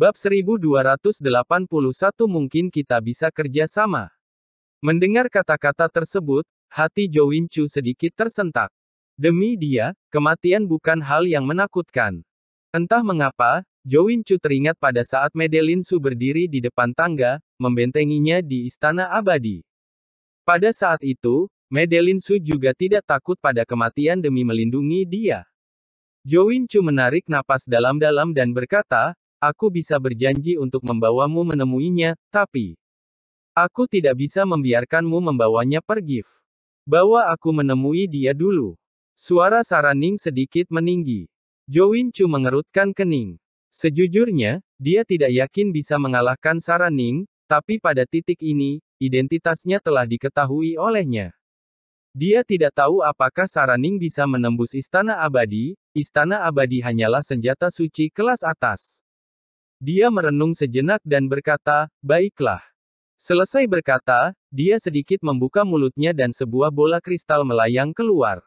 Bab 1281 mungkin kita bisa kerja sama. Mendengar kata-kata tersebut, hati Jo Win Chu sedikit tersentak. Demi dia, kematian bukan hal yang menakutkan. Entah mengapa, Jo Win Chu teringat pada saat Medelin Su berdiri di depan tangga, membentenginya di istana abadi. Pada saat itu, Medelin Su juga tidak takut pada kematian demi melindungi dia. Jo Win Chu menarik napas dalam-dalam dan berkata, Aku bisa berjanji untuk membawamu menemuinya, tapi aku tidak bisa membiarkanmu membawanya pergi. Bawa aku menemui dia dulu. Suara Saraning sedikit meninggi. Jowin Chu mengerutkan kening. Sejujurnya, dia tidak yakin bisa mengalahkan Saraning, tapi pada titik ini, identitasnya telah diketahui olehnya. Dia tidak tahu apakah Saraning bisa menembus istana abadi, istana abadi hanyalah senjata suci kelas atas. Dia merenung sejenak dan berkata, "Baiklah." Selesai berkata, dia sedikit membuka mulutnya dan sebuah bola kristal melayang keluar.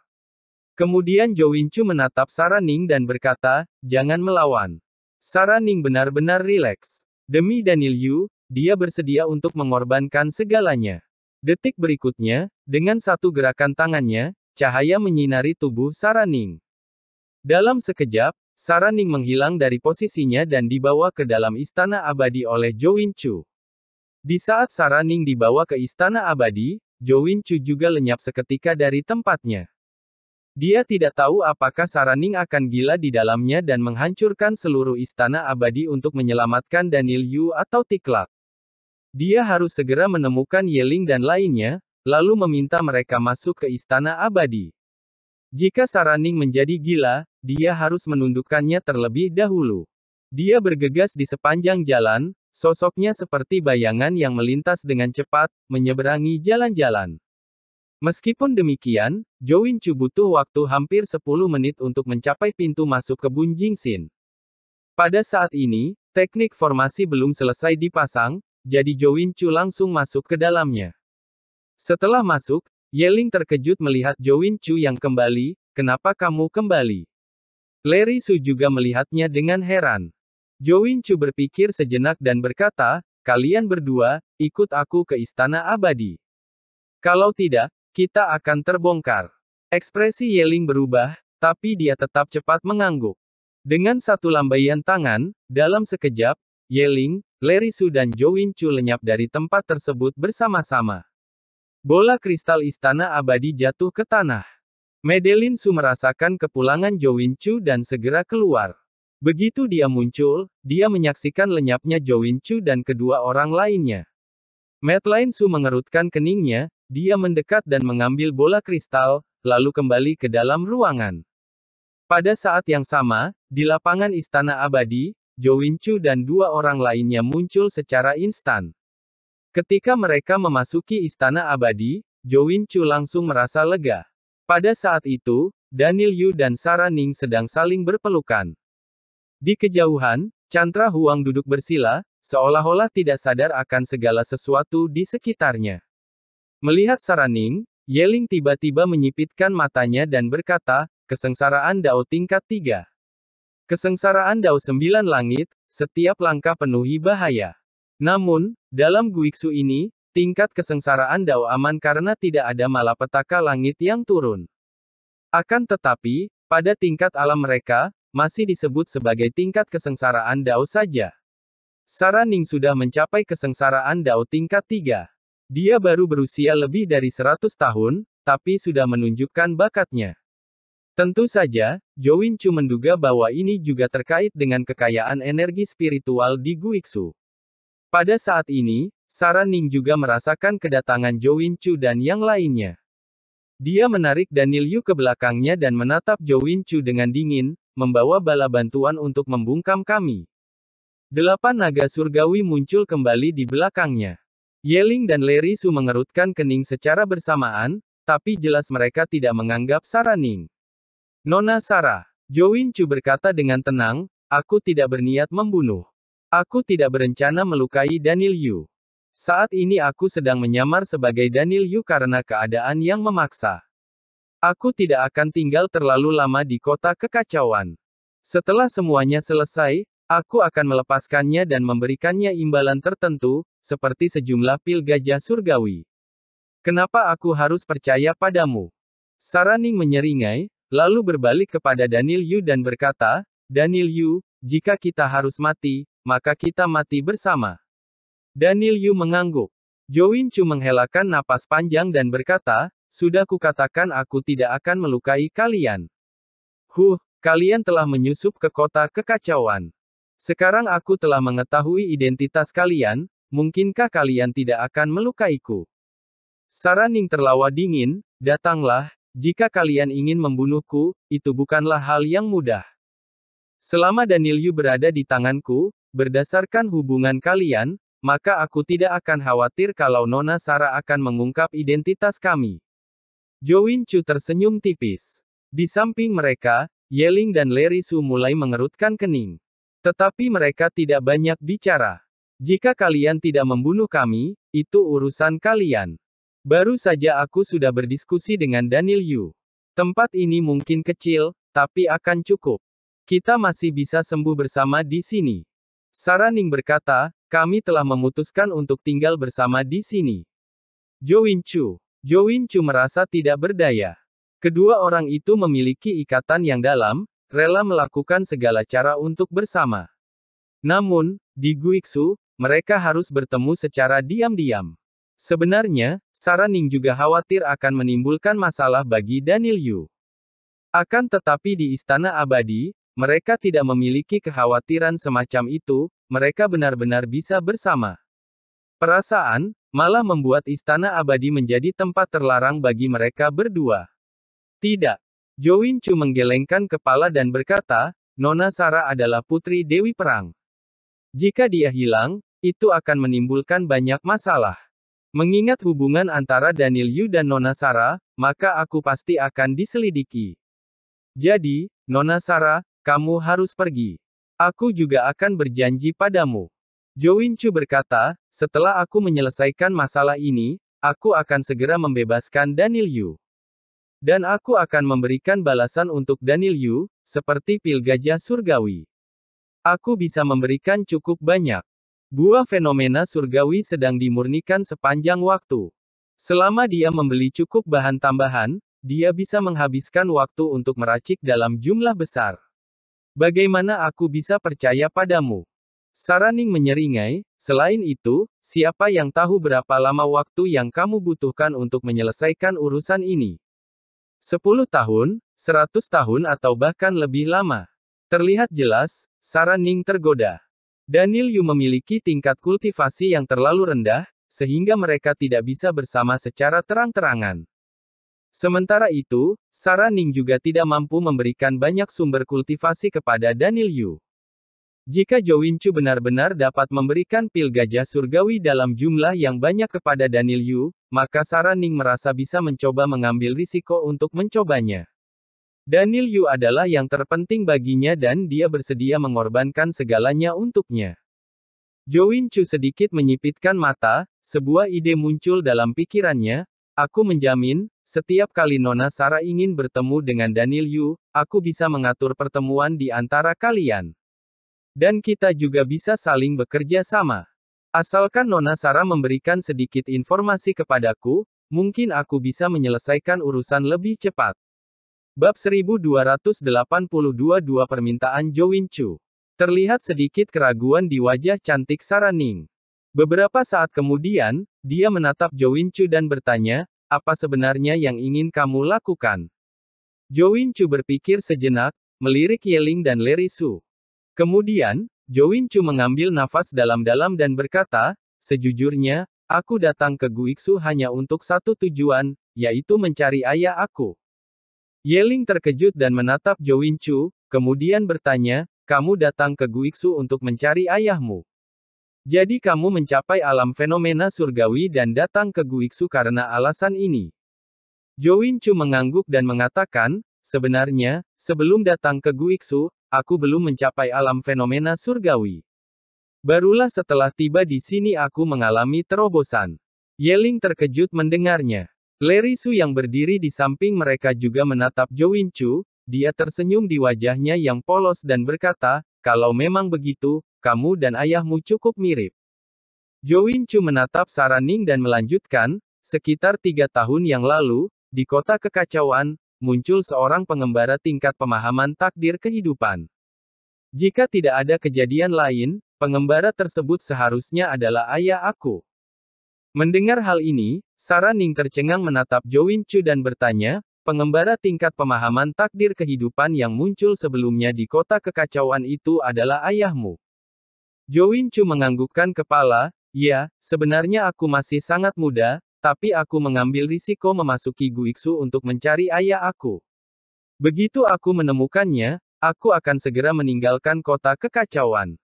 Kemudian Jo Winchu menatap Saraning dan berkata, "Jangan melawan." Saraning benar-benar rileks. Demi Daniel Yu, dia bersedia untuk mengorbankan segalanya. Detik berikutnya, dengan satu gerakan tangannya, cahaya menyinari tubuh Saraning. Dalam sekejap, Saraning menghilang dari posisinya dan dibawa ke dalam istana abadi oleh Jo Win Chu. Di saat Saraning dibawa ke istana abadi, Jo Win Chu juga lenyap seketika dari tempatnya. Dia tidak tahu apakah Saraning akan gila di dalamnya dan menghancurkan seluruh istana abadi untuk menyelamatkan Daniel Yu atau Tiklak. Dia harus segera menemukan Yeling dan lainnya, lalu meminta mereka masuk ke istana abadi. Jika Saraning menjadi gila, dia harus menundukkannya terlebih dahulu. Dia bergegas di sepanjang jalan, sosoknya seperti bayangan yang melintas dengan cepat, menyeberangi jalan-jalan. Meskipun demikian, Jowin Chu butuh waktu hampir 10 menit untuk mencapai pintu masuk kebun Jingxin. Pada saat ini, teknik formasi belum selesai dipasang, jadi Jowin Chu langsung masuk ke dalamnya. Setelah masuk, Yeling terkejut melihat Jowin Chu yang kembali, kenapa kamu kembali? Larry Su juga melihatnya dengan heran. Jowin Chu berpikir sejenak dan berkata, kalian berdua, ikut aku ke istana abadi. Kalau tidak, kita akan terbongkar. Ekspresi Yeling berubah, tapi dia tetap cepat mengangguk. Dengan satu lambaian tangan, dalam sekejap, Yeling, Larry Su dan Joe Chu lenyap dari tempat tersebut bersama-sama. Bola kristal istana abadi jatuh ke tanah. Madeline Su merasakan kepulangan Jowin Chu dan segera keluar. Begitu dia muncul, dia menyaksikan lenyapnya Jowin Chu dan kedua orang lainnya. Madeline Su mengerutkan keningnya, dia mendekat dan mengambil bola kristal, lalu kembali ke dalam ruangan. Pada saat yang sama, di lapangan istana abadi, Jowin Chu dan dua orang lainnya muncul secara instan. Ketika mereka memasuki istana abadi, Jo Win Chu langsung merasa lega. Pada saat itu, Daniel Yu dan Sarah Ning sedang saling berpelukan. Di kejauhan, Chandra Huang duduk bersila, seolah-olah tidak sadar akan segala sesuatu di sekitarnya. Melihat Sarah Ning, Yeling tiba-tiba menyipitkan matanya dan berkata, Kesengsaraan Dao tingkat 3. Kesengsaraan Dao sembilan langit, setiap langkah penuhi bahaya. Namun, dalam guiksu ini, tingkat kesengsaraan Dao aman karena tidak ada malapetaka langit yang turun. Akan tetapi, pada tingkat alam mereka, masih disebut sebagai tingkat kesengsaraan Dao saja. Saraning sudah mencapai kesengsaraan Dao tingkat 3. Dia baru berusia lebih dari 100 tahun, tapi sudah menunjukkan bakatnya. Tentu saja, Jowin Chu menduga bahwa ini juga terkait dengan kekayaan energi spiritual di Guiksu. Pada saat ini, Sarah Ning juga merasakan kedatangan Jo Win Chu dan yang lainnya. Dia menarik Daniel Yu ke belakangnya dan menatap Jo Win Chu dengan dingin, membawa bala bantuan untuk membungkam kami. Delapan naga surgawi muncul kembali di belakangnya. Yeling dan Larry Su mengerutkan kening secara bersamaan, tapi jelas mereka tidak menganggap Sarah Ning. Nona Sarah, Jo Win Chu berkata dengan tenang, aku tidak berniat membunuh. Aku tidak berencana melukai Daniel Yu. Saat ini aku sedang menyamar sebagai Daniel Yu karena keadaan yang memaksa. Aku tidak akan tinggal terlalu lama di kota kekacauan. Setelah semuanya selesai, aku akan melepaskannya dan memberikannya imbalan tertentu, seperti sejumlah pil gajah surgawi. Kenapa aku harus percaya padamu? Saraning menyeringai, lalu berbalik kepada Daniel Yu dan berkata, Daniel Yu, jika kita harus mati, maka kita mati bersama. Daniel Yu mengangguk. Jowin Chu menghelakan napas panjang dan berkata, sudah kukatakan aku tidak akan melukai kalian. Huh, kalian telah menyusup ke kota kekacauan. Sekarang aku telah mengetahui identitas kalian, mungkinkah kalian tidak akan melukaiku? Saraning terlawa dingin, datanglah, jika kalian ingin membunuhku, itu bukanlah hal yang mudah. Selama Daniel Yu berada di tanganku, Berdasarkan hubungan kalian, maka aku tidak akan khawatir kalau Nona Sara akan mengungkap identitas kami. Join Chu tersenyum tipis. Di samping mereka, Yeling dan Larry Su mulai mengerutkan kening. Tetapi mereka tidak banyak bicara. Jika kalian tidak membunuh kami, itu urusan kalian. Baru saja aku sudah berdiskusi dengan Daniel Yu. Tempat ini mungkin kecil, tapi akan cukup. Kita masih bisa sembuh bersama di sini. Saraning berkata, kami telah memutuskan untuk tinggal bersama di sini. Jo Win Chu. Jo Win Chu merasa tidak berdaya. Kedua orang itu memiliki ikatan yang dalam, rela melakukan segala cara untuk bersama. Namun, di Guiksu, mereka harus bertemu secara diam-diam. Sebenarnya, Saraning juga khawatir akan menimbulkan masalah bagi Daniel Yu. Akan tetapi di Istana Abadi, mereka tidak memiliki kekhawatiran semacam itu, mereka benar-benar bisa bersama. Perasaan, malah membuat istana abadi menjadi tempat terlarang bagi mereka berdua. Tidak. Jowin Chu menggelengkan kepala dan berkata, Nona Sara adalah putri Dewi Perang. Jika dia hilang, itu akan menimbulkan banyak masalah. Mengingat hubungan antara Daniel Yu dan Nona Sara, maka aku pasti akan diselidiki. Jadi, Nona Sara, kamu harus pergi. Aku juga akan berjanji padamu. Jowin Chu berkata, setelah aku menyelesaikan masalah ini, aku akan segera membebaskan Daniel Yu. Dan aku akan memberikan balasan untuk Daniel Yu, seperti pil gajah surgawi. Aku bisa memberikan cukup banyak. Buah fenomena surgawi sedang dimurnikan sepanjang waktu. Selama dia membeli cukup bahan tambahan, dia bisa menghabiskan waktu untuk meracik dalam jumlah besar. Bagaimana aku bisa percaya padamu? Saraning menyeringai, selain itu, siapa yang tahu berapa lama waktu yang kamu butuhkan untuk menyelesaikan urusan ini? 10 tahun, 100 tahun atau bahkan lebih lama. Terlihat jelas, Saraning tergoda. Daniel Yu memiliki tingkat kultivasi yang terlalu rendah, sehingga mereka tidak bisa bersama secara terang-terangan. Sementara itu, Sarah Ning juga tidak mampu memberikan banyak sumber kultivasi kepada Daniel Yu. Jika Jo Winchu benar-benar dapat memberikan pil gajah surgawi dalam jumlah yang banyak kepada Daniel Yu, maka Sarah Ning merasa bisa mencoba mengambil risiko untuk mencobanya. Daniel Yu adalah yang terpenting baginya dan dia bersedia mengorbankan segalanya untuknya. Jo Winchu sedikit menyipitkan mata, sebuah ide muncul dalam pikirannya, aku menjamin, setiap kali Nona Sara ingin bertemu dengan Daniel Yu, aku bisa mengatur pertemuan di antara kalian. Dan kita juga bisa saling bekerja sama. Asalkan Nona Sara memberikan sedikit informasi kepadaku, mungkin aku bisa menyelesaikan urusan lebih cepat. Bab 1282 dua Permintaan Jo Win Chu Terlihat sedikit keraguan di wajah cantik Sara Ning. Beberapa saat kemudian, dia menatap Jo Win Chu dan bertanya, apa sebenarnya yang ingin kamu lakukan? Jo Chu berpikir sejenak, melirik Yeling dan Larry Su. Kemudian, Jo Chu mengambil nafas dalam-dalam dan berkata, sejujurnya, aku datang ke Guiksu hanya untuk satu tujuan, yaitu mencari ayah aku. Yeling terkejut dan menatap Jo Chu, kemudian bertanya, kamu datang ke Guiksu untuk mencari ayahmu. Jadi kamu mencapai alam fenomena surgawi dan datang ke Guiksu karena alasan ini. Chu mengangguk dan mengatakan, sebenarnya, sebelum datang ke Guiksu, aku belum mencapai alam fenomena surgawi. Barulah setelah tiba di sini aku mengalami terobosan. Yeling terkejut mendengarnya. Larry Su yang berdiri di samping mereka juga menatap Chu, dia tersenyum di wajahnya yang polos dan berkata, kalau memang begitu, kamu dan ayahmu cukup mirip. Jo Chu menatap Saraning dan melanjutkan, sekitar tiga tahun yang lalu, di kota kekacauan, muncul seorang pengembara tingkat pemahaman takdir kehidupan. Jika tidak ada kejadian lain, pengembara tersebut seharusnya adalah ayah aku. Mendengar hal ini, Saraning tercengang menatap Jo Chu dan bertanya, pengembara tingkat pemahaman takdir kehidupan yang muncul sebelumnya di kota kekacauan itu adalah ayahmu. Join Chu menganggukkan kepala, ya, sebenarnya aku masih sangat muda, tapi aku mengambil risiko memasuki Guiksu untuk mencari ayah aku. Begitu aku menemukannya, aku akan segera meninggalkan kota kekacauan.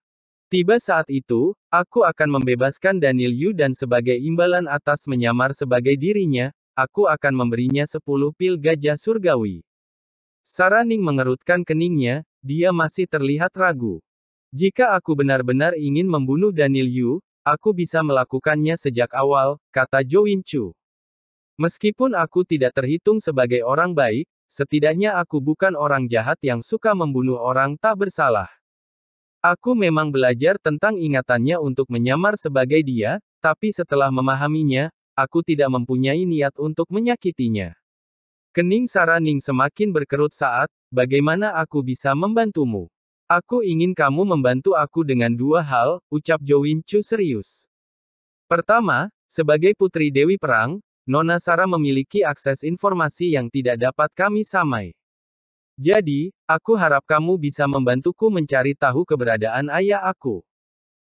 Tiba saat itu, aku akan membebaskan Daniel Yu dan sebagai imbalan atas menyamar sebagai dirinya, aku akan memberinya 10 pil gajah surgawi. Saraning mengerutkan keningnya, dia masih terlihat ragu. Jika aku benar-benar ingin membunuh Daniel Yu, aku bisa melakukannya sejak awal, kata Jo In Chu. Meskipun aku tidak terhitung sebagai orang baik, setidaknya aku bukan orang jahat yang suka membunuh orang tak bersalah. Aku memang belajar tentang ingatannya untuk menyamar sebagai dia, tapi setelah memahaminya, aku tidak mempunyai niat untuk menyakitinya. Kening Saraning semakin berkerut saat, bagaimana aku bisa membantumu? Aku ingin kamu membantu aku dengan dua hal, ucap Jo Win Chu serius. Pertama, sebagai putri Dewi Perang, Nona Sara memiliki akses informasi yang tidak dapat kami samai. Jadi, aku harap kamu bisa membantuku mencari tahu keberadaan ayah aku.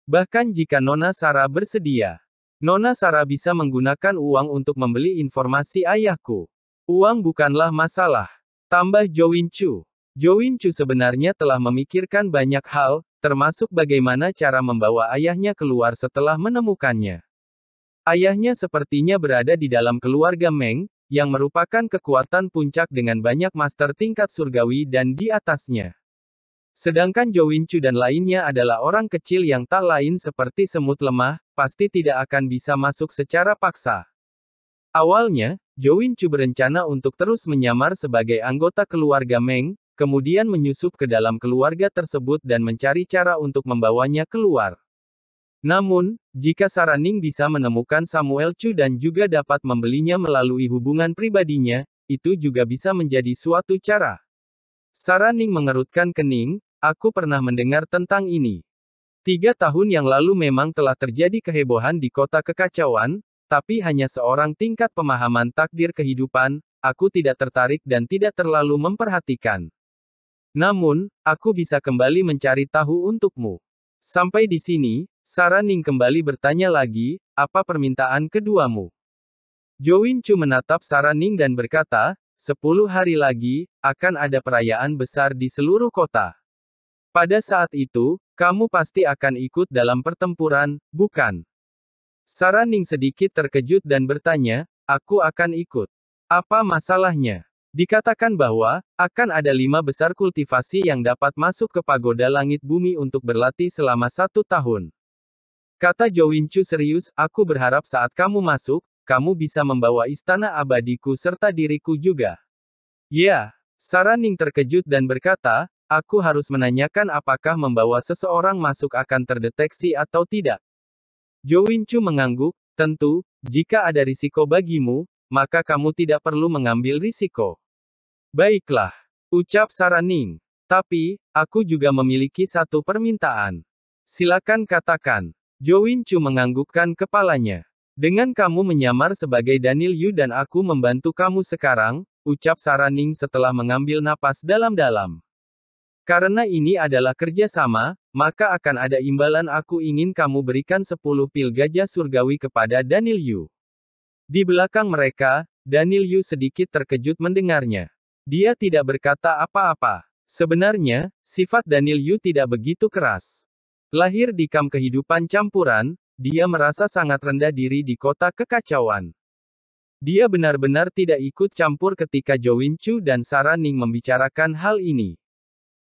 Bahkan jika Nona Sara bersedia, Nona Sara bisa menggunakan uang untuk membeli informasi ayahku. Uang bukanlah masalah. Tambah Jo Win Chu. Jo Chu sebenarnya telah memikirkan banyak hal, termasuk bagaimana cara membawa ayahnya keluar setelah menemukannya. Ayahnya sepertinya berada di dalam keluarga Meng, yang merupakan kekuatan puncak dengan banyak master tingkat surgawi dan di atasnya. Sedangkan Jo Chu dan lainnya adalah orang kecil yang tak lain seperti semut lemah, pasti tidak akan bisa masuk secara paksa. Awalnya, Jo Chu berencana untuk terus menyamar sebagai anggota keluarga Meng, kemudian menyusup ke dalam keluarga tersebut dan mencari cara untuk membawanya keluar. Namun, jika Saraning bisa menemukan Samuel Chu dan juga dapat membelinya melalui hubungan pribadinya, itu juga bisa menjadi suatu cara. Saraning mengerutkan kening, aku pernah mendengar tentang ini. Tiga tahun yang lalu memang telah terjadi kehebohan di kota kekacauan, tapi hanya seorang tingkat pemahaman takdir kehidupan, aku tidak tertarik dan tidak terlalu memperhatikan. Namun, aku bisa kembali mencari tahu untukmu. Sampai di sini, Saraning kembali bertanya lagi, apa permintaan keduamu? Jowin Chu menatap Saraning dan berkata, sepuluh hari lagi, akan ada perayaan besar di seluruh kota. Pada saat itu, kamu pasti akan ikut dalam pertempuran, bukan? Saraning sedikit terkejut dan bertanya, aku akan ikut. Apa masalahnya? Dikatakan bahwa, akan ada lima besar kultivasi yang dapat masuk ke pagoda langit bumi untuk berlatih selama satu tahun. Kata Jowinchu serius, aku berharap saat kamu masuk, kamu bisa membawa istana abadiku serta diriku juga. Ya, Saraning terkejut dan berkata, aku harus menanyakan apakah membawa seseorang masuk akan terdeteksi atau tidak. Jowinchu mengangguk, tentu, jika ada risiko bagimu, maka kamu tidak perlu mengambil risiko. Baiklah, ucap Saraning. Tapi, aku juga memiliki satu permintaan. Silakan katakan. Jo Chu menganggukkan kepalanya. Dengan kamu menyamar sebagai Daniel Yu dan aku membantu kamu sekarang, ucap Saraning setelah mengambil napas dalam-dalam. Karena ini adalah kerjasama, maka akan ada imbalan aku ingin kamu berikan 10 pil gajah surgawi kepada Daniel Yu. Di belakang mereka, Daniel Yu sedikit terkejut mendengarnya. Dia tidak berkata apa-apa. Sebenarnya, sifat Daniel Yu tidak begitu keras. Lahir di kam kehidupan campuran, dia merasa sangat rendah diri di kota kekacauan. Dia benar-benar tidak ikut campur ketika Jo Win Chu dan Sarah Ning membicarakan hal ini.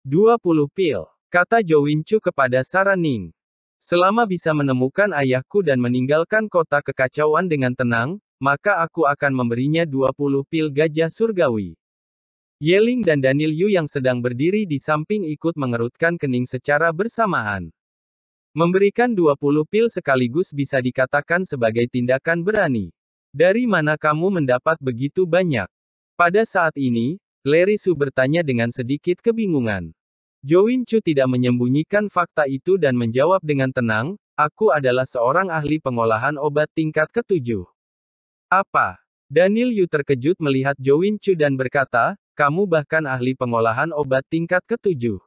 20 pil, kata Win Chu kepada Sarah Ning. Selama bisa menemukan ayahku dan meninggalkan kota kekacauan dengan tenang, maka aku akan memberinya 20 pil gajah surgawi. Yeling dan Daniel Yu yang sedang berdiri di samping ikut mengerutkan kening secara bersamaan. Memberikan 20 pil sekaligus bisa dikatakan sebagai tindakan berani. Dari mana kamu mendapat begitu banyak? Pada saat ini, Larry Su bertanya dengan sedikit kebingungan. Join Chu tidak menyembunyikan fakta itu dan menjawab dengan tenang, aku adalah seorang ahli pengolahan obat tingkat ketujuh. Apa? Daniel Yu terkejut melihat Win Chu dan berkata, kamu bahkan ahli pengolahan obat tingkat ketujuh.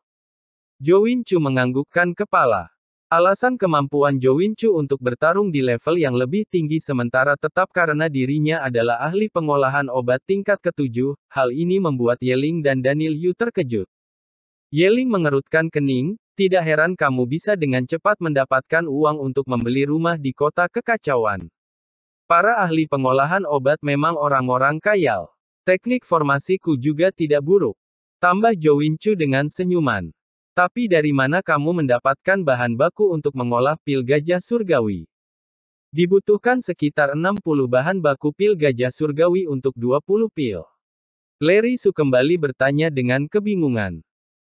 Win Chu menganggukkan kepala. Alasan kemampuan Win Chu untuk bertarung di level yang lebih tinggi sementara tetap karena dirinya adalah ahli pengolahan obat tingkat ketujuh, hal ini membuat Yeling dan Daniel Yu terkejut. Yeling mengerutkan kening, tidak heran kamu bisa dengan cepat mendapatkan uang untuk membeli rumah di kota kekacauan. Para ahli pengolahan obat memang orang-orang kaya. Teknik formasiku juga tidak buruk. Tambah Jowincu dengan senyuman. Tapi dari mana kamu mendapatkan bahan baku untuk mengolah pil gajah surgawi? Dibutuhkan sekitar 60 bahan baku pil gajah surgawi untuk 20 pil. Larry Su kembali bertanya dengan kebingungan.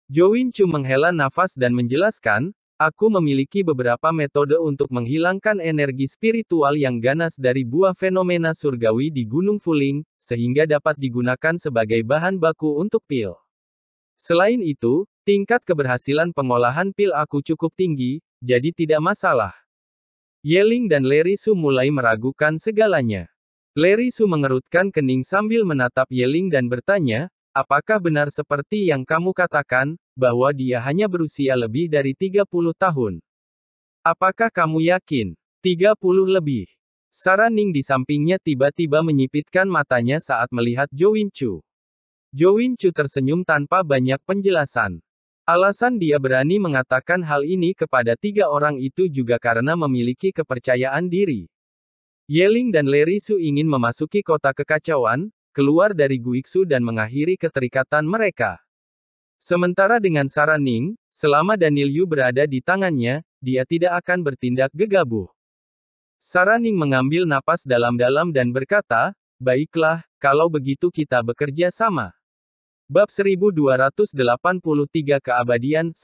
Jowincu menghela nafas dan menjelaskan, Aku memiliki beberapa metode untuk menghilangkan energi spiritual yang ganas dari buah fenomena surgawi di Gunung Fuling, sehingga dapat digunakan sebagai bahan baku untuk pil. Selain itu, tingkat keberhasilan pengolahan pil aku cukup tinggi, jadi tidak masalah. Yeling dan Larry Su mulai meragukan segalanya. Larry Su mengerutkan kening sambil menatap Yeling dan bertanya, Apakah benar seperti yang kamu katakan, bahwa dia hanya berusia lebih dari 30 tahun? Apakah kamu yakin? 30 lebih. Saraning di sampingnya tiba-tiba menyipitkan matanya saat melihat Jo Win Chu. Jo Win Chu tersenyum tanpa banyak penjelasan. Alasan dia berani mengatakan hal ini kepada tiga orang itu juga karena memiliki kepercayaan diri. Yeling dan Larry Su ingin memasuki kota kekacauan, keluar dari Guiksu dan mengakhiri keterikatan mereka. Sementara dengan saran Ning, selama Daniel Yu berada di tangannya, dia tidak akan bertindak gegabah. Saran Ning mengambil napas dalam-dalam dan berkata, Baiklah, kalau begitu kita bekerja sama. Bab 1283 Keabadian 1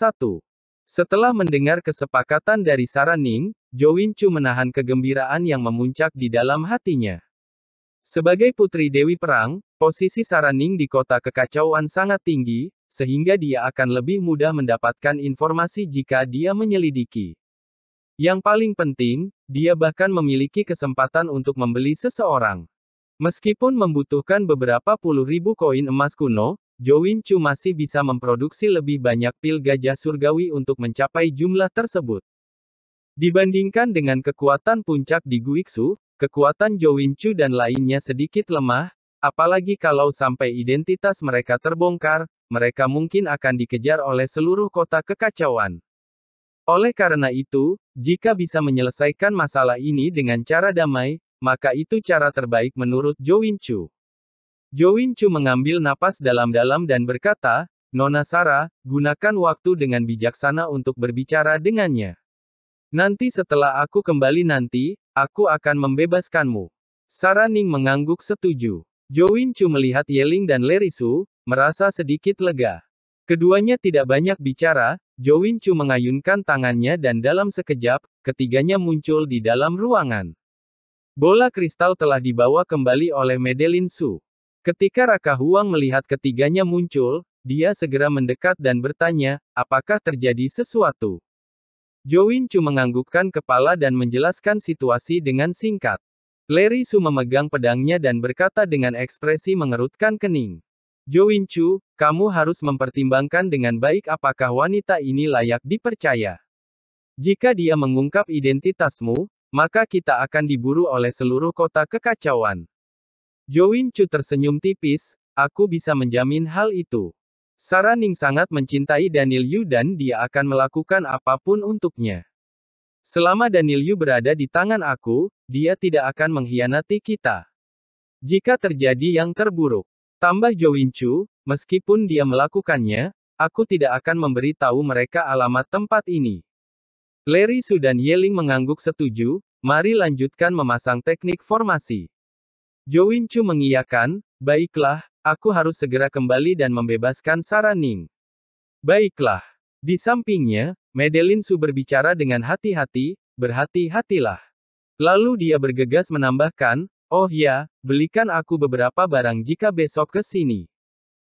Setelah mendengar kesepakatan dari Saraning, Ning, Jo Chu menahan kegembiraan yang memuncak di dalam hatinya. Sebagai putri Dewi Perang, posisi Saraning di kota kekacauan sangat tinggi, sehingga dia akan lebih mudah mendapatkan informasi jika dia menyelidiki. Yang paling penting, dia bahkan memiliki kesempatan untuk membeli seseorang. Meskipun membutuhkan beberapa puluh ribu koin emas kuno, Jowin Chu masih bisa memproduksi lebih banyak pil gajah surgawi untuk mencapai jumlah tersebut. Dibandingkan dengan kekuatan puncak di Guixu. Kekuatan Zhou Winchu dan lainnya sedikit lemah, apalagi kalau sampai identitas mereka terbongkar, mereka mungkin akan dikejar oleh seluruh kota kekacauan. Oleh karena itu, jika bisa menyelesaikan masalah ini dengan cara damai, maka itu cara terbaik menurut Zhou Winchu. Zhou Winchu mengambil napas dalam-dalam dan berkata, Nona Sara, gunakan waktu dengan bijaksana untuk berbicara dengannya. Nanti setelah aku kembali nanti, Aku akan membebaskanmu. Saraning mengangguk setuju. Jowin Chu melihat Yeling dan Lerisu, merasa sedikit lega. Keduanya tidak banyak bicara, Jowin Chu mengayunkan tangannya dan dalam sekejap, ketiganya muncul di dalam ruangan. Bola kristal telah dibawa kembali oleh Medelin Su. Ketika Raka Huang melihat ketiganya muncul, dia segera mendekat dan bertanya, apakah terjadi sesuatu. Join Chu menganggukkan kepala dan menjelaskan situasi dengan singkat. Larry Su memegang pedangnya dan berkata dengan ekspresi mengerutkan kening. Join Chu, kamu harus mempertimbangkan dengan baik apakah wanita ini layak dipercaya. Jika dia mengungkap identitasmu, maka kita akan diburu oleh seluruh kota kekacauan. Join Chu tersenyum tipis, aku bisa menjamin hal itu. Sarah Ning sangat mencintai Daniel Yu dan dia akan melakukan apapun untuknya. Selama Daniel Yu berada di tangan aku, dia tidak akan mengkhianati kita. Jika terjadi yang terburuk, tambah Jo Chu, meskipun dia melakukannya, aku tidak akan memberitahu mereka alamat tempat ini. Larry Su dan Yeling mengangguk setuju, mari lanjutkan memasang teknik formasi. Jo Chu mengiyakan, baiklah, Aku harus segera kembali dan membebaskan Sarah Ning. Baiklah. Di sampingnya, Madeline Su berbicara dengan hati-hati, berhati-hatilah. Lalu dia bergegas menambahkan, Oh ya, belikan aku beberapa barang jika besok ke sini.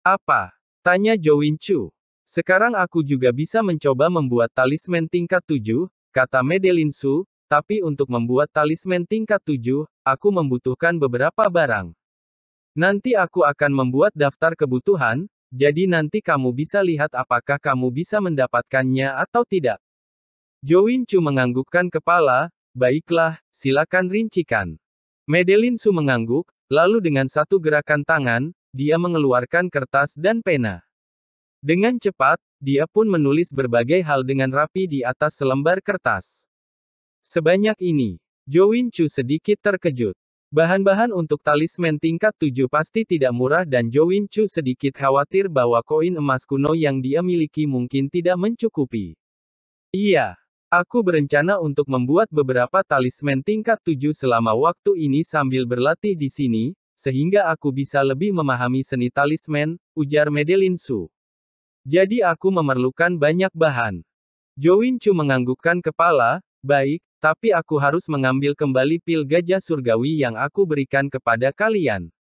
Apa? Tanya Jo Win Chu. Sekarang aku juga bisa mencoba membuat talisman tingkat 7, kata Madeline Su, tapi untuk membuat talisman tingkat 7, aku membutuhkan beberapa barang. Nanti aku akan membuat daftar kebutuhan, jadi nanti kamu bisa lihat apakah kamu bisa mendapatkannya atau tidak. Join Chu menganggukkan kepala, baiklah, silakan rincikan. Medellin Su mengangguk, lalu dengan satu gerakan tangan, dia mengeluarkan kertas dan pena. Dengan cepat, dia pun menulis berbagai hal dengan rapi di atas selembar kertas. Sebanyak ini, Join Chu sedikit terkejut. Bahan-bahan untuk talisman tingkat 7 pasti tidak murah dan Jo Win Chu sedikit khawatir bahwa koin emas kuno yang dia miliki mungkin tidak mencukupi. Iya, aku berencana untuk membuat beberapa talisman tingkat 7 selama waktu ini sambil berlatih di sini, sehingga aku bisa lebih memahami seni talisman, ujar Medelin Su. Jadi aku memerlukan banyak bahan. Jo Win Chu menganggukkan kepala, baik, tapi aku harus mengambil kembali pil gajah surgawi yang aku berikan kepada kalian.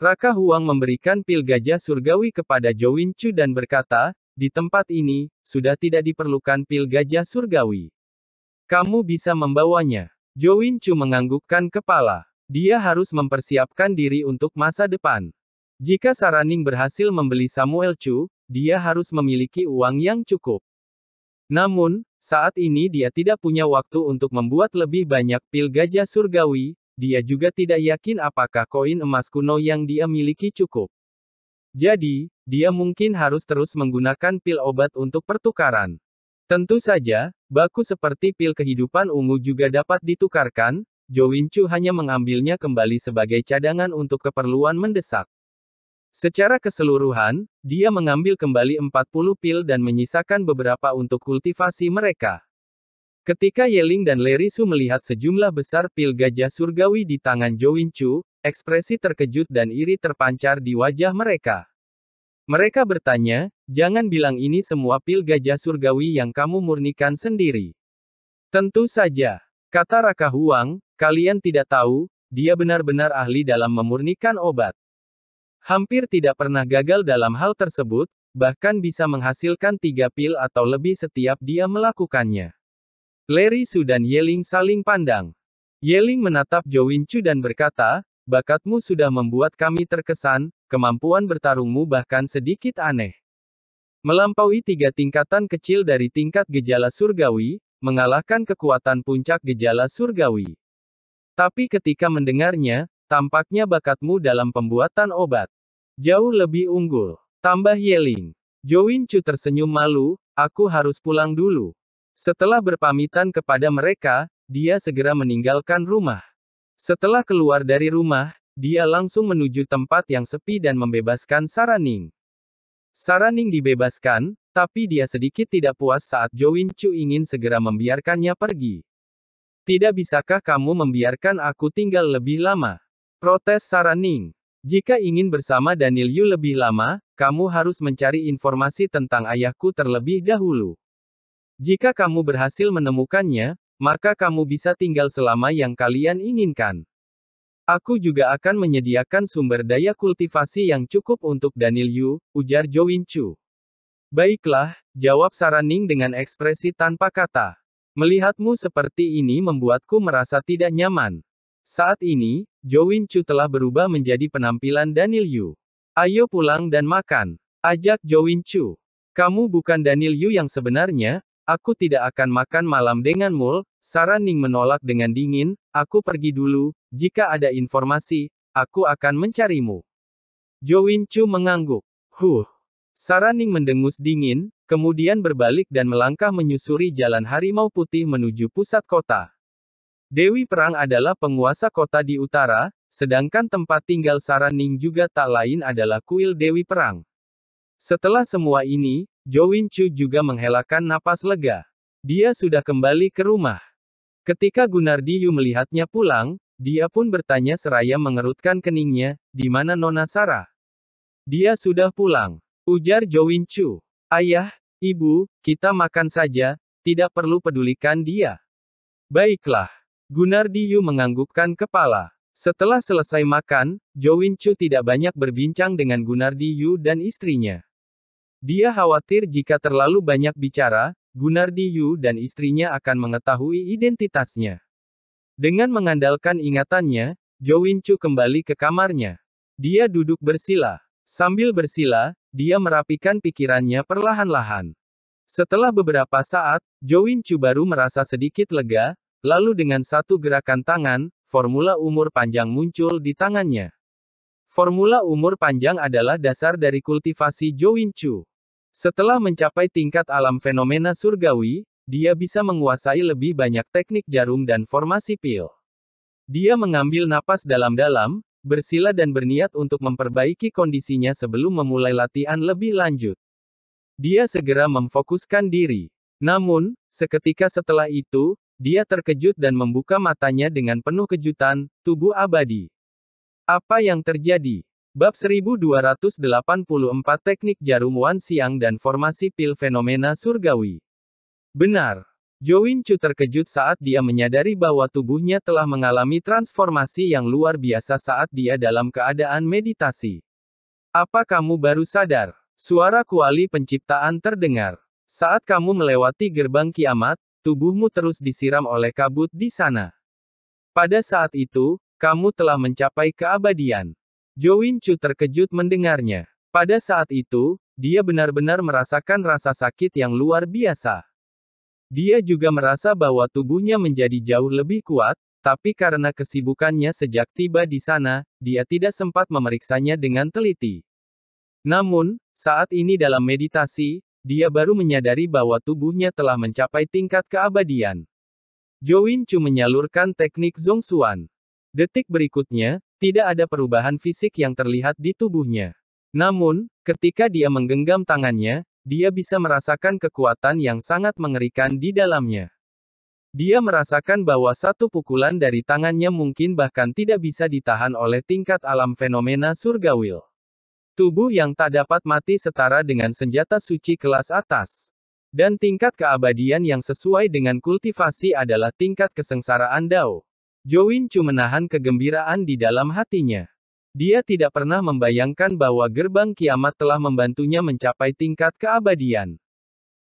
Raka Huang memberikan pil gajah surgawi kepada Win Chu dan berkata, di tempat ini, sudah tidak diperlukan pil gajah surgawi. Kamu bisa membawanya. Win Chu menganggukkan kepala. Dia harus mempersiapkan diri untuk masa depan. Jika Saraning berhasil membeli Samuel Chu, dia harus memiliki uang yang cukup. Namun, saat ini dia tidak punya waktu untuk membuat lebih banyak pil gajah surgawi, dia juga tidak yakin apakah koin emas kuno yang dia miliki cukup. Jadi, dia mungkin harus terus menggunakan pil obat untuk pertukaran. Tentu saja, baku seperti pil kehidupan ungu juga dapat ditukarkan, Jo Chu hanya mengambilnya kembali sebagai cadangan untuk keperluan mendesak. Secara keseluruhan, dia mengambil kembali 40 pil dan menyisakan beberapa untuk kultivasi mereka. Ketika Yeling dan Lerisu melihat sejumlah besar pil gajah surgawi di tangan Jowin Chu, ekspresi terkejut dan iri terpancar di wajah mereka. Mereka bertanya, jangan bilang ini semua pil gajah surgawi yang kamu murnikan sendiri. Tentu saja, kata Raka Huang, kalian tidak tahu, dia benar-benar ahli dalam memurnikan obat. Hampir tidak pernah gagal dalam hal tersebut, bahkan bisa menghasilkan tiga pil atau lebih setiap dia melakukannya. Larry Su dan Yeling saling pandang. Yeling menatap Jo Chu dan berkata, bakatmu sudah membuat kami terkesan, kemampuan bertarungmu bahkan sedikit aneh. Melampaui tiga tingkatan kecil dari tingkat gejala surgawi, mengalahkan kekuatan puncak gejala surgawi. Tapi ketika mendengarnya, Tampaknya bakatmu dalam pembuatan obat. Jauh lebih unggul. Tambah Yeling. Join Chu tersenyum malu, aku harus pulang dulu. Setelah berpamitan kepada mereka, dia segera meninggalkan rumah. Setelah keluar dari rumah, dia langsung menuju tempat yang sepi dan membebaskan Saraning. Saraning dibebaskan, tapi dia sedikit tidak puas saat Join Chu ingin segera membiarkannya pergi. Tidak bisakah kamu membiarkan aku tinggal lebih lama? Protes Saraning. Jika ingin bersama Daniel Yu lebih lama, kamu harus mencari informasi tentang ayahku terlebih dahulu. Jika kamu berhasil menemukannya, maka kamu bisa tinggal selama yang kalian inginkan. Aku juga akan menyediakan sumber daya kultivasi yang cukup untuk Daniel Yu, ujar Jo Win Chu. Baiklah, jawab Saraning dengan ekspresi tanpa kata. Melihatmu seperti ini membuatku merasa tidak nyaman. Saat ini, Jo Win Chu telah berubah menjadi penampilan Daniel Yu. Ayo pulang dan makan. Ajak Jo Win Chu. Kamu bukan Daniel Yu yang sebenarnya, aku tidak akan makan malam dengan Mul, saran Ning menolak dengan dingin, aku pergi dulu, jika ada informasi, aku akan mencarimu. Jo Win Chu mengangguk. Huh. Saraning mendengus dingin, kemudian berbalik dan melangkah menyusuri jalan harimau putih menuju pusat kota. Dewi Perang adalah penguasa kota di utara, sedangkan tempat tinggal Saraning juga tak lain adalah kuil Dewi Perang. Setelah semua ini, Jowin Chu juga menghelakan napas lega. Dia sudah kembali ke rumah. Ketika Gunardi Yu melihatnya pulang, dia pun bertanya seraya mengerutkan keningnya, di mana Nona Sarah? Dia sudah pulang. Ujar Jowin Chu. Ayah, ibu, kita makan saja, tidak perlu pedulikan dia. Baiklah. Gunardi Yu menganggukkan kepala. Setelah selesai makan, Jo Win Chu tidak banyak berbincang dengan Gunardi Yu dan istrinya. Dia khawatir jika terlalu banyak bicara, Gunardi Yu dan istrinya akan mengetahui identitasnya. Dengan mengandalkan ingatannya, Jo Win Chu kembali ke kamarnya. Dia duduk bersila. Sambil bersila, dia merapikan pikirannya perlahan-lahan. Setelah beberapa saat, Jo Win Chu baru merasa sedikit lega, Lalu dengan satu gerakan tangan, formula umur panjang muncul di tangannya. Formula umur panjang adalah dasar dari kultivasi Chu. Setelah mencapai tingkat alam fenomena surgawi, dia bisa menguasai lebih banyak teknik jarum dan formasi pil. Dia mengambil napas dalam-dalam, bersila dan berniat untuk memperbaiki kondisinya sebelum memulai latihan lebih lanjut. Dia segera memfokuskan diri. Namun, seketika setelah itu, dia terkejut dan membuka matanya dengan penuh kejutan, tubuh abadi. Apa yang terjadi? Bab 1284 Teknik Jarum Wan Siang dan Formasi Pil Fenomena Surgawi. Benar. Win Chu terkejut saat dia menyadari bahwa tubuhnya telah mengalami transformasi yang luar biasa saat dia dalam keadaan meditasi. Apa kamu baru sadar? Suara kuali penciptaan terdengar. Saat kamu melewati gerbang kiamat, tubuhmu terus disiram oleh kabut di sana. Pada saat itu, kamu telah mencapai keabadian. Win Chu terkejut mendengarnya. Pada saat itu, dia benar-benar merasakan rasa sakit yang luar biasa. Dia juga merasa bahwa tubuhnya menjadi jauh lebih kuat, tapi karena kesibukannya sejak tiba di sana, dia tidak sempat memeriksanya dengan teliti. Namun, saat ini dalam meditasi, dia baru menyadari bahwa tubuhnya telah mencapai tingkat keabadian. Zhou Chu menyalurkan teknik Xuan. Detik berikutnya, tidak ada perubahan fisik yang terlihat di tubuhnya. Namun, ketika dia menggenggam tangannya, dia bisa merasakan kekuatan yang sangat mengerikan di dalamnya. Dia merasakan bahwa satu pukulan dari tangannya mungkin bahkan tidak bisa ditahan oleh tingkat alam fenomena surgawil. Tubuh yang tak dapat mati setara dengan senjata suci kelas atas. Dan tingkat keabadian yang sesuai dengan kultivasi adalah tingkat kesengsaraan Dao. Join Chu menahan kegembiraan di dalam hatinya. Dia tidak pernah membayangkan bahwa gerbang kiamat telah membantunya mencapai tingkat keabadian.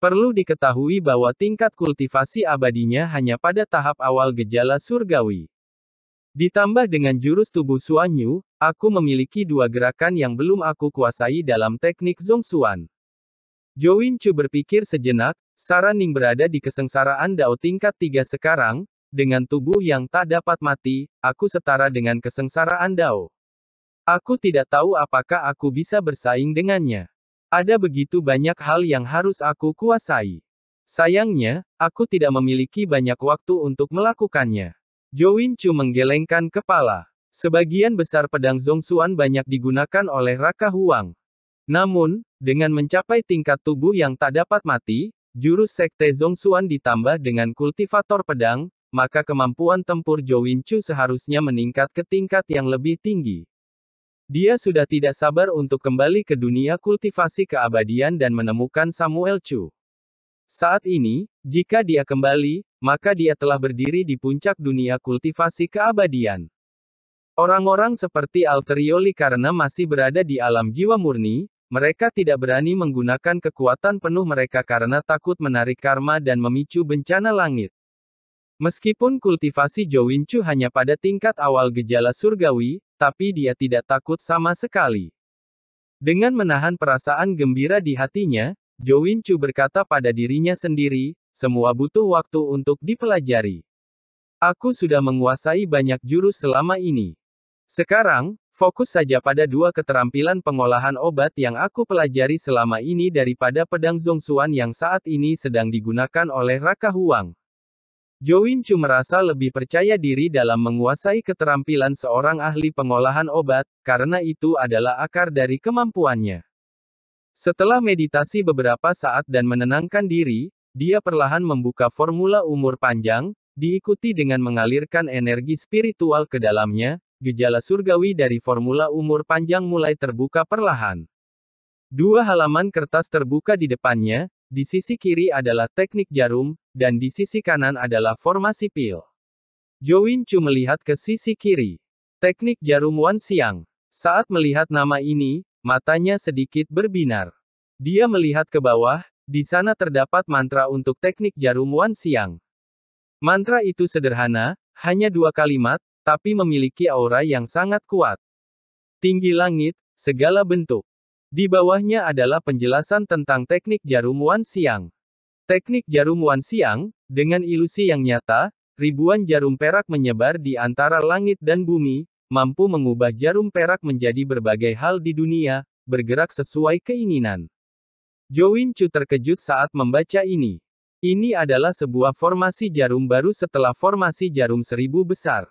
Perlu diketahui bahwa tingkat kultivasi abadinya hanya pada tahap awal gejala surgawi. Ditambah dengan jurus tubuh Suanyu, Aku memiliki dua gerakan yang belum aku kuasai dalam teknik Zong zongsuan. Jowin Chu berpikir sejenak, Saraning Ning berada di kesengsaraan Dao tingkat 3 sekarang, dengan tubuh yang tak dapat mati, aku setara dengan kesengsaraan Dao. Aku tidak tahu apakah aku bisa bersaing dengannya. Ada begitu banyak hal yang harus aku kuasai. Sayangnya, aku tidak memiliki banyak waktu untuk melakukannya. Jowin Chu menggelengkan kepala. Sebagian besar pedang Zongxuan banyak digunakan oleh Raka Huang. Namun, dengan mencapai tingkat tubuh yang tak dapat mati, jurus Sekte Zongxuan ditambah dengan kultivator pedang, maka kemampuan tempur Zhou Winchu seharusnya meningkat ke tingkat yang lebih tinggi. Dia sudah tidak sabar untuk kembali ke dunia kultivasi keabadian dan menemukan Samuel Chu. Saat ini, jika dia kembali, maka dia telah berdiri di puncak dunia kultivasi keabadian. Orang-orang seperti Alterioli karena masih berada di alam jiwa murni, mereka tidak berani menggunakan kekuatan penuh mereka karena takut menarik karma dan memicu bencana langit. Meskipun kultivasi Jowinchu hanya pada tingkat awal gejala surgawi, tapi dia tidak takut sama sekali. Dengan menahan perasaan gembira di hatinya, Jowinchu berkata pada dirinya sendiri, semua butuh waktu untuk dipelajari. Aku sudah menguasai banyak jurus selama ini. Sekarang, fokus saja pada dua keterampilan pengolahan obat yang aku pelajari selama ini daripada pedang Zongsuan yang saat ini sedang digunakan oleh Raka Huang. Jowin Chu merasa lebih percaya diri dalam menguasai keterampilan seorang ahli pengolahan obat, karena itu adalah akar dari kemampuannya. Setelah meditasi beberapa saat dan menenangkan diri, dia perlahan membuka formula umur panjang, diikuti dengan mengalirkan energi spiritual ke dalamnya, gejala surgawi dari formula umur panjang mulai terbuka perlahan. Dua halaman kertas terbuka di depannya, di sisi kiri adalah teknik jarum, dan di sisi kanan adalah formasi pil. Jowin Chu melihat ke sisi kiri. Teknik jarum Wan Siang. Saat melihat nama ini, matanya sedikit berbinar. Dia melihat ke bawah, di sana terdapat mantra untuk teknik jarum Wan Siang. Mantra itu sederhana, hanya dua kalimat, tapi memiliki aura yang sangat kuat. Tinggi langit, segala bentuk. Di bawahnya adalah penjelasan tentang teknik jarum Wan Siang. Teknik jarum Wan Siang, dengan ilusi yang nyata, ribuan jarum perak menyebar di antara langit dan bumi, mampu mengubah jarum perak menjadi berbagai hal di dunia, bergerak sesuai keinginan. Jowin Chu terkejut saat membaca ini. Ini adalah sebuah formasi jarum baru setelah formasi jarum seribu besar.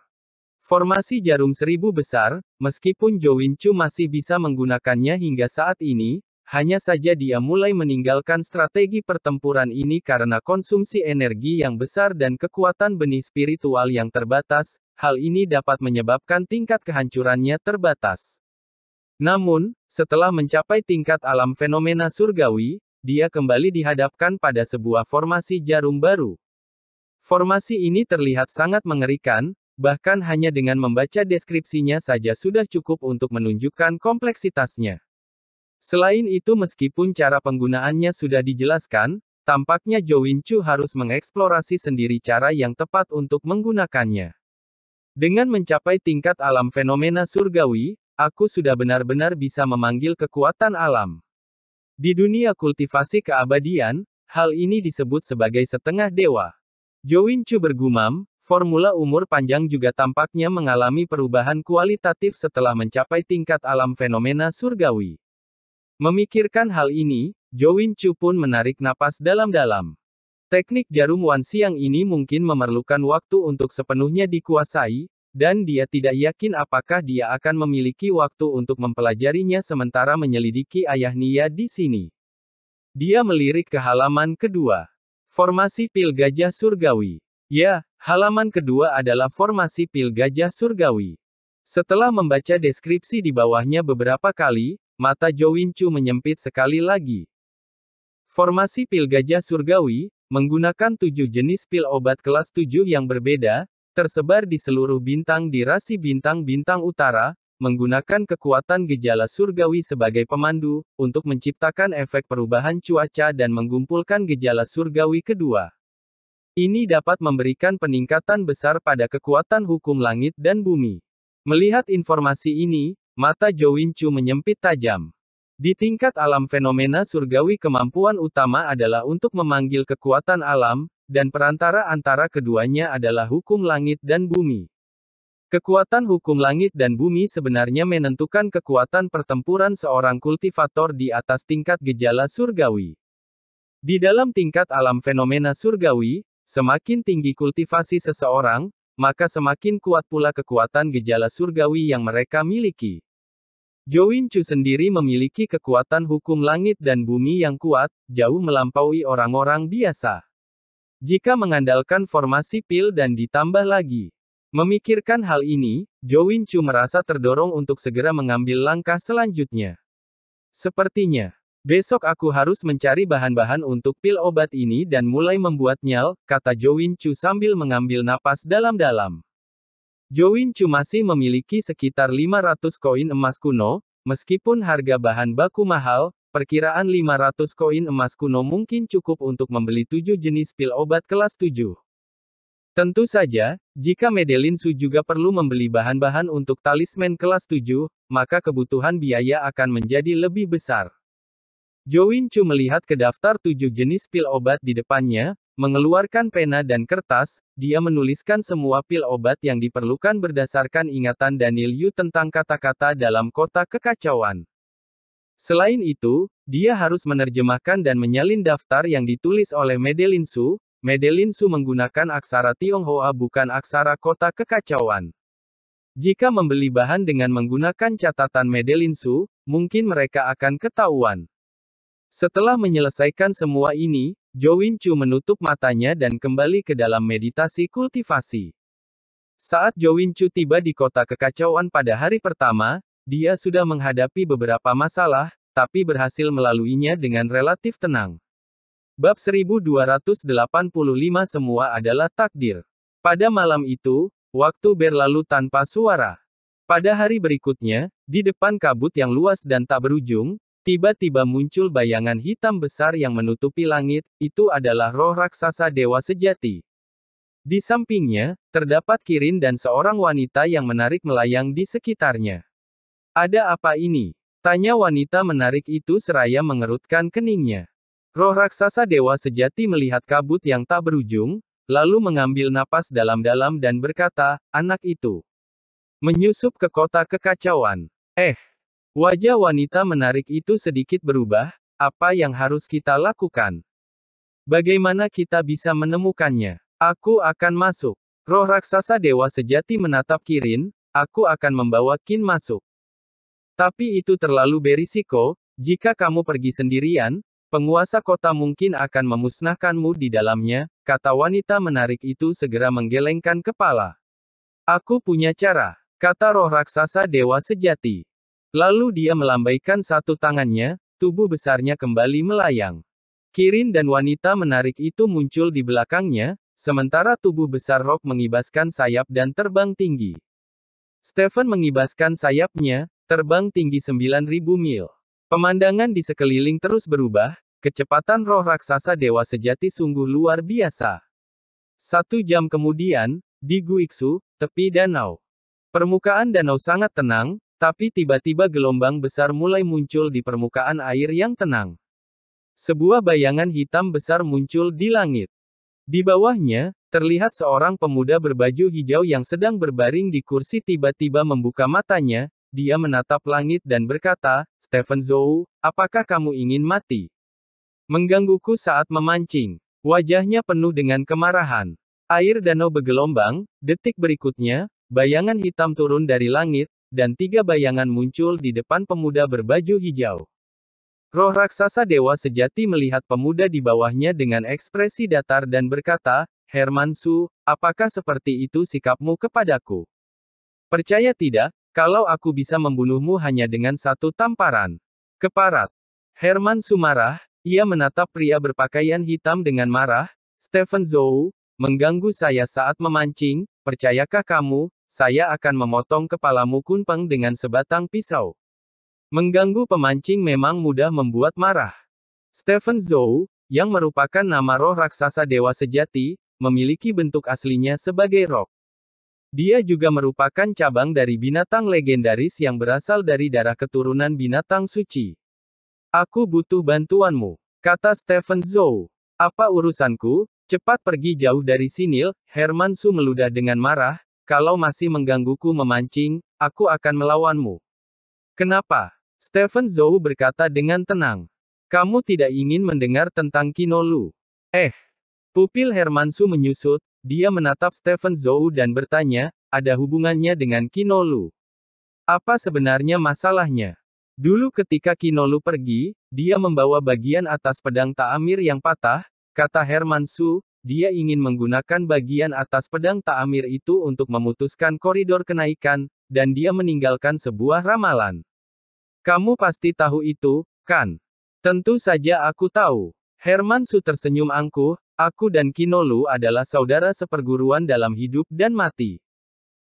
Formasi jarum seribu besar, meskipun Jo Win Chu masih bisa menggunakannya hingga saat ini, hanya saja dia mulai meninggalkan strategi pertempuran ini karena konsumsi energi yang besar dan kekuatan benih spiritual yang terbatas, hal ini dapat menyebabkan tingkat kehancurannya terbatas. Namun, setelah mencapai tingkat alam fenomena surgawi, dia kembali dihadapkan pada sebuah formasi jarum baru. Formasi ini terlihat sangat mengerikan, Bahkan hanya dengan membaca deskripsinya saja sudah cukup untuk menunjukkan kompleksitasnya. Selain itu meskipun cara penggunaannya sudah dijelaskan, tampaknya Jo Win Chu harus mengeksplorasi sendiri cara yang tepat untuk menggunakannya. Dengan mencapai tingkat alam fenomena surgawi, aku sudah benar-benar bisa memanggil kekuatan alam. Di dunia kultivasi keabadian, hal ini disebut sebagai setengah dewa. Jo Win Chu bergumam, Formula umur panjang juga tampaknya mengalami perubahan kualitatif setelah mencapai tingkat alam fenomena surgawi. Memikirkan hal ini, Jowin Chu pun menarik napas dalam-dalam. Teknik jarum wan siang ini mungkin memerlukan waktu untuk sepenuhnya dikuasai, dan dia tidak yakin apakah dia akan memiliki waktu untuk mempelajarinya sementara menyelidiki ayah Nia di sini. Dia melirik ke halaman kedua. Formasi pil gajah surgawi. Ya, Halaman kedua adalah formasi pil gajah surgawi. Setelah membaca deskripsi di bawahnya beberapa kali, mata Jowinchu menyempit sekali lagi. Formasi pil gajah surgawi, menggunakan tujuh jenis pil obat kelas tujuh yang berbeda, tersebar di seluruh bintang di rasi bintang-bintang utara, menggunakan kekuatan gejala surgawi sebagai pemandu, untuk menciptakan efek perubahan cuaca dan mengumpulkan gejala surgawi kedua. Ini dapat memberikan peningkatan besar pada kekuatan hukum langit dan bumi. Melihat informasi ini, mata Chu menyempit tajam. Di tingkat alam fenomena surgawi kemampuan utama adalah untuk memanggil kekuatan alam, dan perantara antara keduanya adalah hukum langit dan bumi. Kekuatan hukum langit dan bumi sebenarnya menentukan kekuatan pertempuran seorang kultivator di atas tingkat gejala surgawi. Di dalam tingkat alam fenomena surgawi, Semakin tinggi kultivasi seseorang, maka semakin kuat pula kekuatan gejala surgawi yang mereka miliki. Jowin Chu sendiri memiliki kekuatan hukum langit dan bumi yang kuat, jauh melampaui orang-orang biasa. Jika mengandalkan formasi pil dan ditambah lagi, memikirkan hal ini, Jowin Chu merasa terdorong untuk segera mengambil langkah selanjutnya. Sepertinya, Besok aku harus mencari bahan-bahan untuk pil obat ini dan mulai membuatnya, kata Jowin Chu sambil mengambil napas dalam-dalam. Jowin Chu masih memiliki sekitar 500 koin emas kuno, meskipun harga bahan baku mahal, perkiraan 500 koin emas kuno mungkin cukup untuk membeli 7 jenis pil obat kelas 7. Tentu saja, jika Medellin Su juga perlu membeli bahan-bahan untuk talisman kelas 7, maka kebutuhan biaya akan menjadi lebih besar. Join Chu melihat ke daftar tujuh jenis pil obat di depannya, mengeluarkan pena dan kertas, dia menuliskan semua pil obat yang diperlukan berdasarkan ingatan Daniel Yu tentang kata-kata dalam kota kekacauan. Selain itu, dia harus menerjemahkan dan menyalin daftar yang ditulis oleh Medellin Su, Medellin Su menggunakan aksara Tionghoa bukan aksara kota kekacauan. Jika membeli bahan dengan menggunakan catatan Medellin Su, mungkin mereka akan ketahuan. Setelah menyelesaikan semua ini, Win Chu menutup matanya dan kembali ke dalam meditasi kultivasi. Saat Win Chu tiba di kota kekacauan pada hari pertama, dia sudah menghadapi beberapa masalah, tapi berhasil melaluinya dengan relatif tenang. Bab 1285 semua adalah takdir. Pada malam itu, waktu berlalu tanpa suara. Pada hari berikutnya, di depan kabut yang luas dan tak berujung, Tiba-tiba muncul bayangan hitam besar yang menutupi langit, itu adalah roh raksasa dewa sejati. Di sampingnya, terdapat Kirin dan seorang wanita yang menarik melayang di sekitarnya. Ada apa ini? Tanya wanita menarik itu seraya mengerutkan keningnya. Roh raksasa dewa sejati melihat kabut yang tak berujung, lalu mengambil napas dalam-dalam dan berkata, anak itu menyusup ke kota kekacauan. Eh, Wajah wanita menarik itu sedikit berubah, apa yang harus kita lakukan? Bagaimana kita bisa menemukannya? Aku akan masuk. Roh raksasa dewa sejati menatap Kirin, aku akan membawa Kin masuk. Tapi itu terlalu berisiko, jika kamu pergi sendirian, penguasa kota mungkin akan memusnahkanmu di dalamnya, kata wanita menarik itu segera menggelengkan kepala. Aku punya cara, kata roh raksasa dewa sejati. Lalu dia melambaikan satu tangannya, tubuh besarnya kembali melayang. Kirin dan wanita menarik itu muncul di belakangnya, sementara tubuh besar Rock mengibaskan sayap dan terbang tinggi. Stephen mengibaskan sayapnya, terbang tinggi 9000 mil. Pemandangan di sekeliling terus berubah, kecepatan roh raksasa dewa sejati sungguh luar biasa. Satu jam kemudian, di Guiksu, tepi danau. Permukaan danau sangat tenang, tapi tiba-tiba gelombang besar mulai muncul di permukaan air yang tenang. Sebuah bayangan hitam besar muncul di langit. Di bawahnya, terlihat seorang pemuda berbaju hijau yang sedang berbaring di kursi tiba-tiba membuka matanya, dia menatap langit dan berkata, Stephen Zhou, apakah kamu ingin mati? Menggangguku saat memancing. Wajahnya penuh dengan kemarahan. Air danau bergelombang, detik berikutnya, bayangan hitam turun dari langit, dan tiga bayangan muncul di depan pemuda berbaju hijau. Roh raksasa dewa sejati melihat pemuda di bawahnya dengan ekspresi datar dan berkata, Hermansu, apakah seperti itu sikapmu kepadaku? Percaya tidak, kalau aku bisa membunuhmu hanya dengan satu tamparan. Keparat. Herman Sumarah, ia menatap pria berpakaian hitam dengan marah, Stephen Zhou, mengganggu saya saat memancing, percayakah kamu, saya akan memotong kepalamu Kunpeng dengan sebatang pisau. Mengganggu pemancing memang mudah membuat marah. Stephen Zhou, yang merupakan nama roh raksasa dewa sejati, memiliki bentuk aslinya sebagai rok. Dia juga merupakan cabang dari binatang legendaris yang berasal dari darah keturunan binatang suci. Aku butuh bantuanmu, kata Stephen Zhou. Apa urusanku? Cepat pergi jauh dari sini!l, Herman Su meludah dengan marah, kalau masih menggangguku memancing, aku akan melawanmu. Kenapa? Stephen Zhou berkata dengan tenang. Kamu tidak ingin mendengar tentang Kinolu. Eh. Pupil Hermansu menyusut, dia menatap Stephen Zhou dan bertanya, ada hubungannya dengan Kinolu. Apa sebenarnya masalahnya? Dulu ketika Kinolu pergi, dia membawa bagian atas pedang Taamir yang patah, kata Hermansu, dia ingin menggunakan bagian atas pedang Taamir itu untuk memutuskan koridor kenaikan, dan dia meninggalkan sebuah ramalan. Kamu pasti tahu itu, kan? Tentu saja aku tahu. Herman Su tersenyum angkuh, aku dan Kinolu adalah saudara seperguruan dalam hidup dan mati.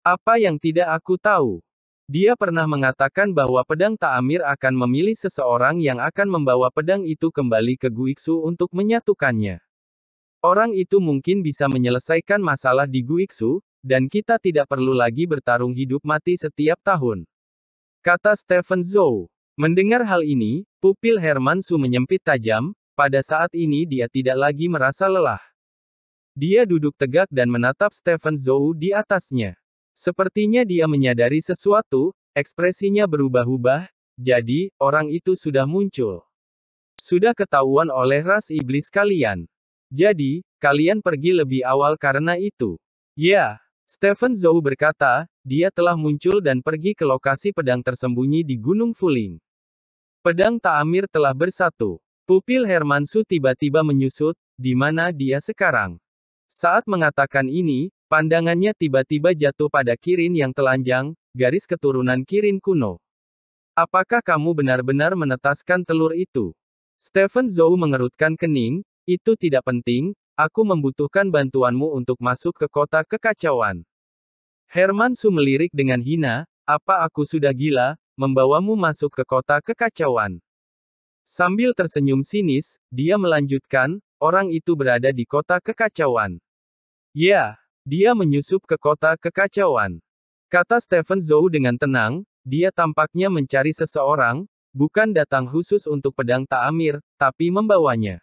Apa yang tidak aku tahu? Dia pernah mengatakan bahwa pedang Taamir akan memilih seseorang yang akan membawa pedang itu kembali ke Guiksu untuk menyatukannya. Orang itu mungkin bisa menyelesaikan masalah di Guiksu, dan kita tidak perlu lagi bertarung hidup mati setiap tahun. Kata Stephen Zhou. Mendengar hal ini, pupil Herman Su menyempit tajam, pada saat ini dia tidak lagi merasa lelah. Dia duduk tegak dan menatap Stephen Zhou di atasnya. Sepertinya dia menyadari sesuatu, ekspresinya berubah-ubah, jadi, orang itu sudah muncul. Sudah ketahuan oleh ras iblis kalian. Jadi, kalian pergi lebih awal karena itu. Ya, Stephen Zhou berkata, dia telah muncul dan pergi ke lokasi pedang tersembunyi di Gunung Fuling. Pedang Taamir telah bersatu. Pupil Hermansu tiba-tiba menyusut, di mana dia sekarang. Saat mengatakan ini, pandangannya tiba-tiba jatuh pada Kirin yang telanjang, garis keturunan Kirin kuno. Apakah kamu benar-benar menetaskan telur itu? Stephen Zhou mengerutkan kening, itu tidak penting, aku membutuhkan bantuanmu untuk masuk ke kota kekacauan. Herman Su melirik dengan hina, apa aku sudah gila, membawamu masuk ke kota kekacauan. Sambil tersenyum sinis, dia melanjutkan, orang itu berada di kota kekacauan. Ya, dia menyusup ke kota kekacauan. Kata Stephen Zhou dengan tenang, dia tampaknya mencari seseorang, bukan datang khusus untuk pedang Ta'amir, tapi membawanya.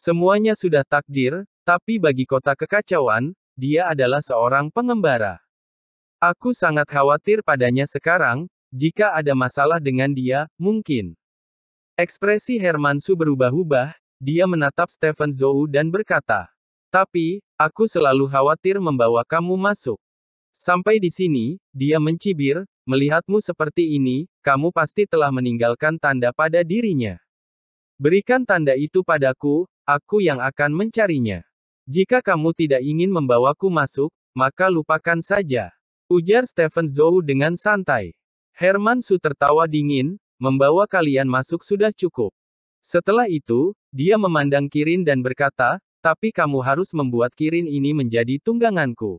Semuanya sudah takdir, tapi bagi kota kekacauan, dia adalah seorang pengembara. Aku sangat khawatir padanya sekarang, jika ada masalah dengan dia, mungkin. Ekspresi Hermansu berubah-ubah, dia menatap Stephen Zhou dan berkata, Tapi, aku selalu khawatir membawa kamu masuk. Sampai di sini, dia mencibir, melihatmu seperti ini, kamu pasti telah meninggalkan tanda pada dirinya. Berikan tanda itu padaku, Aku yang akan mencarinya. Jika kamu tidak ingin membawaku masuk, maka lupakan saja. Ujar Stephen Zhou dengan santai. Herman Su tertawa dingin, membawa kalian masuk sudah cukup. Setelah itu, dia memandang Kirin dan berkata, tapi kamu harus membuat Kirin ini menjadi tungganganku.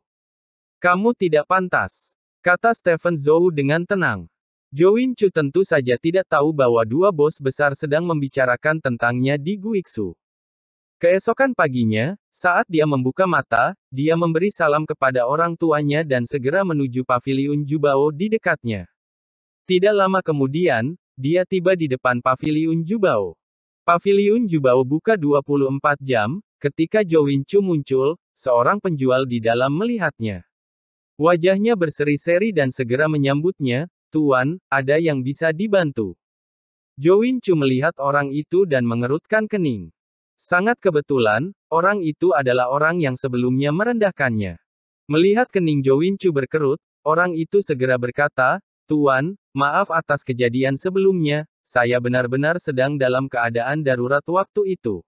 Kamu tidak pantas. Kata Stephen Zhou dengan tenang. Join Chu tentu saja tidak tahu bahwa dua bos besar sedang membicarakan tentangnya di Guixu. Keesokan paginya, saat dia membuka mata, dia memberi salam kepada orang tuanya dan segera menuju paviliun Jubao di dekatnya. Tidak lama kemudian, dia tiba di depan paviliun Jubao. Paviliun Jubao buka 24 jam, ketika Jo Win Chu muncul, seorang penjual di dalam melihatnya. Wajahnya berseri-seri dan segera menyambutnya, Tuan, ada yang bisa dibantu. Jo Win Chu melihat orang itu dan mengerutkan kening. Sangat kebetulan, orang itu adalah orang yang sebelumnya merendahkannya. Melihat kening Jowincu berkerut, orang itu segera berkata, Tuan, maaf atas kejadian sebelumnya, saya benar-benar sedang dalam keadaan darurat waktu itu.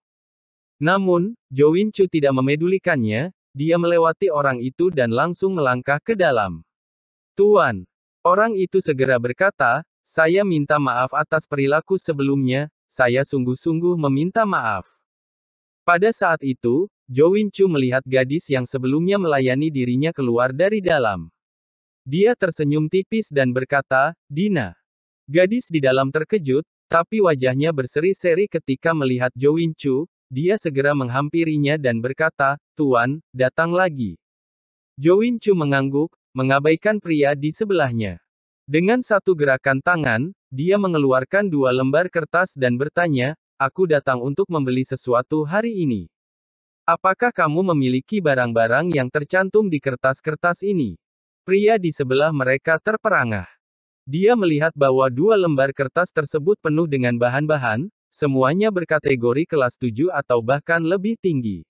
Namun, Jowincu tidak memedulikannya, dia melewati orang itu dan langsung melangkah ke dalam. Tuan, orang itu segera berkata, saya minta maaf atas perilaku sebelumnya, saya sungguh-sungguh meminta maaf. Pada saat itu, Jo Win Chu melihat gadis yang sebelumnya melayani dirinya keluar dari dalam. Dia tersenyum tipis dan berkata, Dina. Gadis di dalam terkejut, tapi wajahnya berseri-seri ketika melihat Jo Win Chu, dia segera menghampirinya dan berkata, Tuan, datang lagi. Jo Win Chu mengangguk, mengabaikan pria di sebelahnya. Dengan satu gerakan tangan, dia mengeluarkan dua lembar kertas dan bertanya, Aku datang untuk membeli sesuatu hari ini. Apakah kamu memiliki barang-barang yang tercantum di kertas-kertas ini? Pria di sebelah mereka terperangah. Dia melihat bahwa dua lembar kertas tersebut penuh dengan bahan-bahan, semuanya berkategori kelas 7 atau bahkan lebih tinggi.